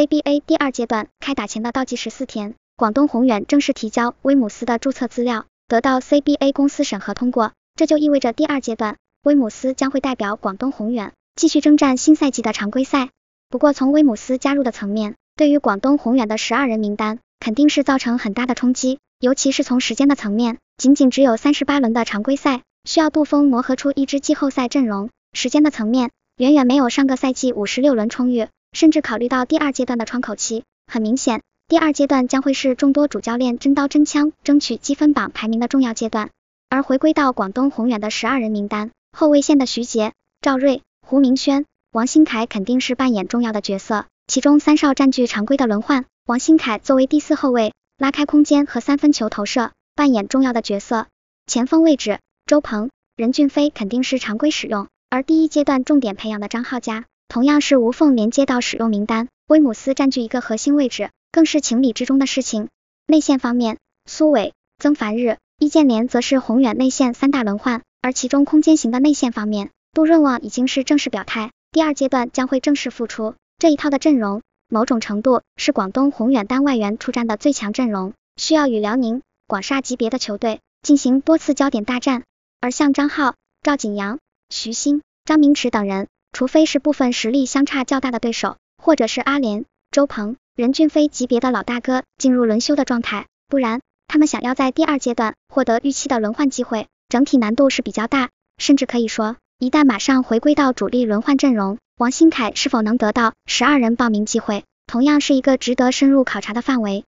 CBA 第二阶段开打前的倒计时四天，广东宏远正式提交威姆斯的注册资料，得到 CBA 公司审核通过，这就意味着第二阶段威姆斯将会代表广东宏远继续征战新赛季的常规赛。不过从威姆斯加入的层面，对于广东宏远的十二人名单肯定是造成很大的冲击，尤其是从时间的层面，仅仅只有三十八轮的常规赛，需要杜峰磨合出一支季后赛阵容，时间的层面远远没有上个赛季五十六轮充裕。甚至考虑到第二阶段的窗口期，很明显，第二阶段将会是众多主教练真刀真枪争取积分榜排名的重要阶段。而回归到广东宏远的十二人名单，后卫线的徐杰、赵睿、胡明轩、王新凯肯定是扮演重要的角色，其中三少占据常规的轮换，王新凯作为第四后卫拉开空间和三分球投射扮演重要的角色。前锋位置周鹏、任骏飞肯定是常规使用，而第一阶段重点培养的张浩佳。同样是无缝连接到使用名单，威姆斯占据一个核心位置，更是情理之中的事情。内线方面，苏伟、曾凡日、易建联则是宏远内线三大轮换，而其中空间型的内线方面，杜润旺已经是正式表态，第二阶段将会正式复出。这一套的阵容，某种程度是广东宏远单外援出战的最强阵容，需要与辽宁、广厦级别的球队进行多次焦点大战。而像张浩、赵景阳、徐昕、张明池等人。除非是部分实力相差较大的对手，或者是阿联、周鹏、任骏飞级别的老大哥进入轮休的状态，不然他们想要在第二阶段获得预期的轮换机会，整体难度是比较大。甚至可以说，一旦马上回归到主力轮换阵容，王新凯是否能得到十二人报名机会，同样是一个值得深入考察的范围。